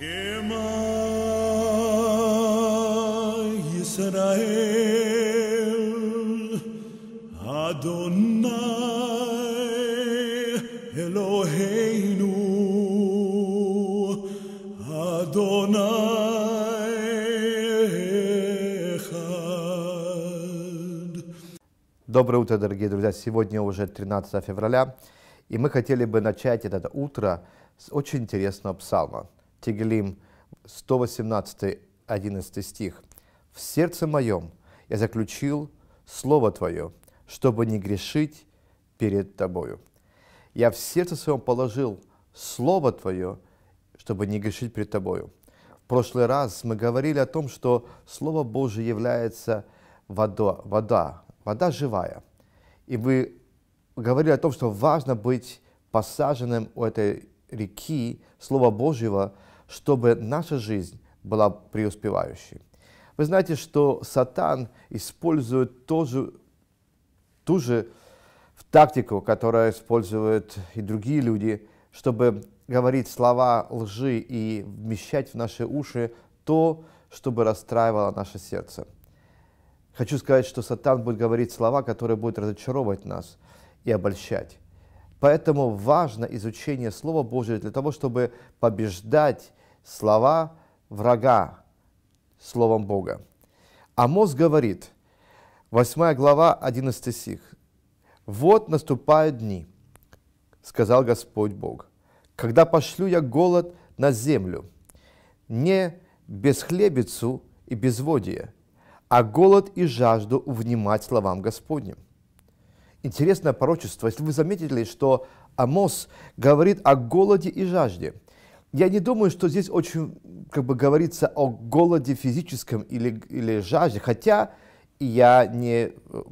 Доброе утро, дорогие друзья! Сегодня уже 13 февраля, и мы хотели бы начать это утро с очень интересного псалма – Тегелим, 118, 11 стих. «В сердце моем я заключил Слово Твое, чтобы не грешить перед Тобою. Я в сердце своем положил Слово Твое, чтобы не грешить перед Тобою». В прошлый раз мы говорили о том, что Слово Божие является водо, вода, вода живая. И мы говорили о том, что важно быть посаженным у этой реки Слова Божьего – чтобы наша жизнь была преуспевающей. Вы знаете, что сатан использует тоже, ту же тактику, которую используют и другие люди, чтобы говорить слова лжи и вмещать в наши уши то, чтобы расстраивало наше сердце. Хочу сказать, что сатан будет говорить слова, которые будут разочаровывать нас и обольщать. Поэтому важно изучение Слова Божьего для того, чтобы побеждать слова врага словом Бога. Амос говорит, 8 глава, 11 стих. «Вот наступают дни, — сказал Господь Бог, — когда пошлю я голод на землю, не без хлебицу и безводие, а голод и жажду внимать словам Господним. Интересное пророчество. Если вы заметили, что Амос говорит о голоде и жажде – я не думаю, что здесь очень как бы говорится о голоде физическом или, или жажде, хотя я не э,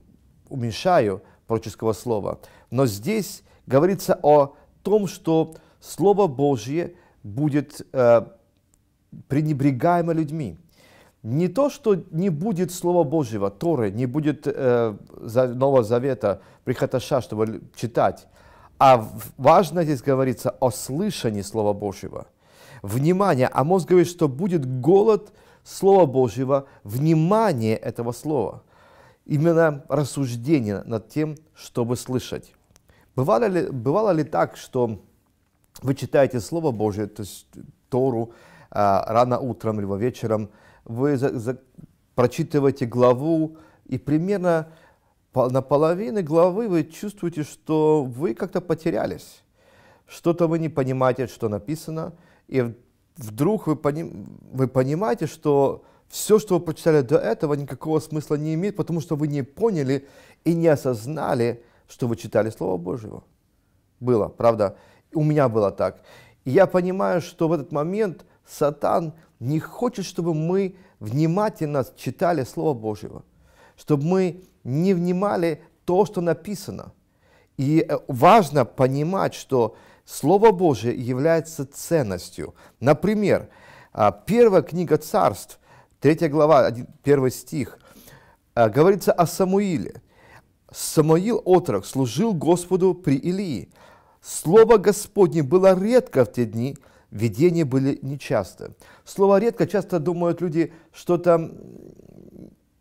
уменьшаю проческого слова. Но здесь говорится о том, что Слово Божье будет э, пренебрегаемо людьми. Не то, что не будет Слова Божьего, Торы, не будет э, Нового Завета, прихаташа, чтобы читать – а важно здесь говорится о слышании Слова Божьего. Внимание. А мозг говорит, что будет голод Слова Божьего, внимание этого Слова. Именно рассуждение над тем, чтобы слышать. Бывало ли, бывало ли так, что вы читаете Слово Божье, то есть Тору, а, рано утром или вечером, вы за, за, прочитываете главу и примерно на половине главы вы чувствуете, что вы как-то потерялись, что-то вы не понимаете, что написано, и вдруг вы, пони вы понимаете, что все, что вы прочитали до этого, никакого смысла не имеет, потому что вы не поняли и не осознали, что вы читали Слово Божьего. Было, правда? У меня было так. И я понимаю, что в этот момент Сатан не хочет, чтобы мы внимательно читали Слово Божьего, чтобы мы не внимали то, что написано. И э, важно понимать, что Слово Божие является ценностью. Например, а, первая книга царств, 3 глава, 1 стих, а, говорится о Самуиле. Самуил отрок служил Господу при Илии. Слово Господне было редко в те дни, видения были нечасто. Слово «редко» часто думают люди что там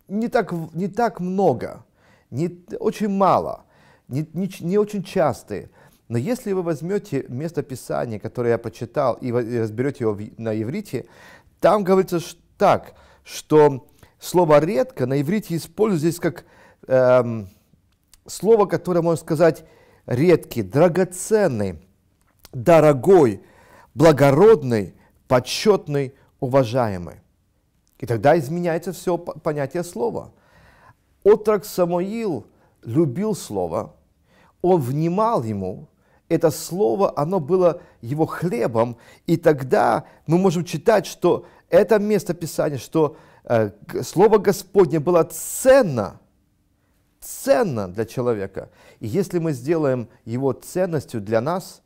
не так, не так много, не, очень мало, не, не, не очень частые. Но если вы возьмете место Писания, которое я прочитал, и разберете его на иврите, там говорится так, что слово «редко» на иврите используется здесь как эм, слово, которое можно сказать «редкий», «драгоценный», «дорогой», «благородный», «почетный», «уважаемый». И тогда изменяется все понятие слова. Отрок Самоил любил слово, он внимал ему, это слово, оно было его хлебом, и тогда мы можем читать, что это место Писания, что э, слово Господне было ценно, ценно для человека. И если мы сделаем его ценностью для нас,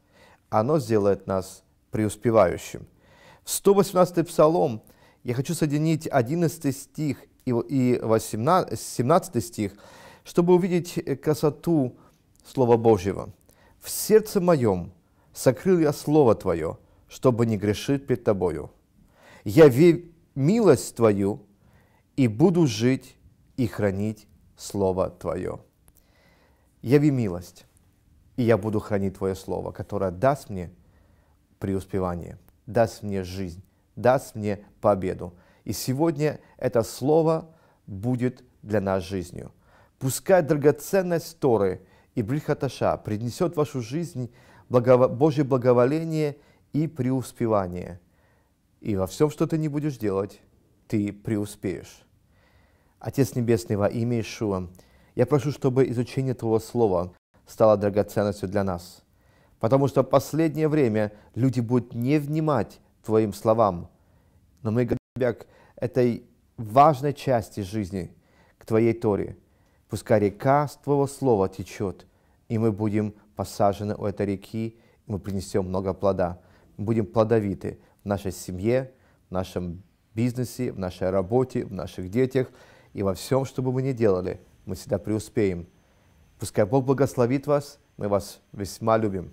оно сделает нас преуспевающим. В 118 псалом я хочу соединить 11 стих и, и 18, 17 стих, чтобы увидеть красоту Слова Божьего. «В сердце моем сокрыл я Слово Твое, чтобы не грешить пред Тобою. Я верю милость Твою и буду жить и хранить Слово Твое. Я Яви милость, и я буду хранить Твое Слово, которое даст мне преуспевание, даст мне жизнь, даст мне победу. И сегодня это слово будет для нас жизнью. Пускай драгоценность Торы и Брихаташа принесет в вашу жизнь благово... Божье благоволение и преуспевание. И во всем, что ты не будешь делать, ты преуспеешь. Отец Небесный, во имя Ишуа, я прошу, чтобы изучение Твоего Слова стало драгоценностью для нас. Потому что в последнее время люди будут не внимать Твоим словам. Но мы говорим тебя к этой важной части жизни, к Твоей Торе. Пускай река с Твоего слова течет, и мы будем посажены у этой реки, и мы принесем много плода. Мы будем плодовиты в нашей семье, в нашем бизнесе, в нашей работе, в наших детях и во всем, что бы мы ни делали, мы всегда преуспеем. Пускай Бог благословит вас, мы вас весьма любим.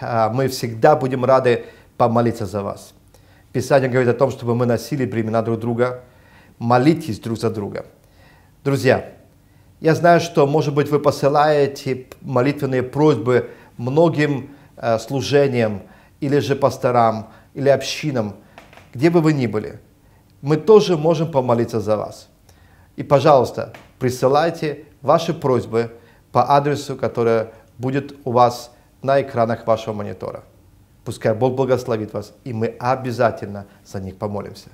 А, мы всегда будем рады помолиться за вас. Писание говорит о том, чтобы мы носили бремена друг друга, молитесь друг за друга. Друзья, я знаю, что, может быть, вы посылаете молитвенные просьбы многим э, служениям или же пасторам, или общинам, где бы вы ни были. Мы тоже можем помолиться за вас. И, пожалуйста, присылайте ваши просьбы по адресу, которая будет у вас на экранах вашего монитора. Пускай Бог благословит вас, и мы обязательно за них помолимся.